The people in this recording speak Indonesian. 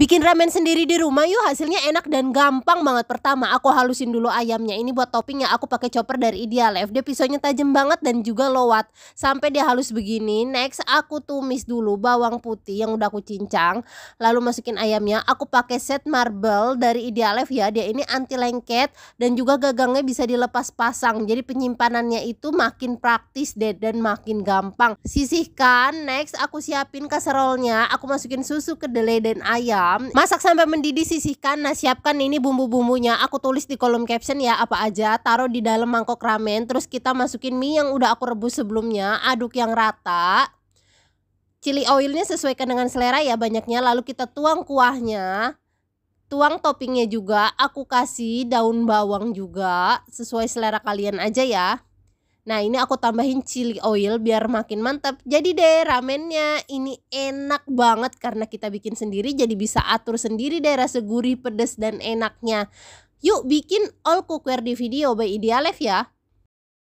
Bikin ramen sendiri di rumah yuk hasilnya enak dan gampang banget. Pertama aku halusin dulu ayamnya. Ini buat toppingnya aku pakai chopper dari Ideal life Dia pisaunya tajam banget dan juga lowat. Sampai dia halus begini. Next aku tumis dulu bawang putih yang udah aku cincang. Lalu masukin ayamnya. Aku pakai set marble dari Ideal life ya. Dia ini anti lengket dan juga gagangnya bisa dilepas pasang. Jadi penyimpanannya itu makin praktis deh dan makin gampang. Sisihkan. Next aku siapin kaserolnya. Aku masukin susu kedelai dan ayam ayam. Masak sampai mendidih, sisihkan. Nah, siapkan ini bumbu-bumbunya. Aku tulis di kolom caption ya apa aja. Taruh di dalam mangkok ramen. Terus kita masukin mie yang udah aku rebus sebelumnya. Aduk yang rata. Chili oilnya sesuaikan dengan selera ya banyaknya. Lalu kita tuang kuahnya. Tuang toppingnya juga. Aku kasih daun bawang juga. Sesuai selera kalian aja ya. Nah ini aku tambahin chili oil biar makin mantap. Jadi deh ramennya ini enak banget karena kita bikin sendiri jadi bisa atur sendiri deh rasa gurih, pedas, dan enaknya. Yuk bikin all cookware di video by idealife ya.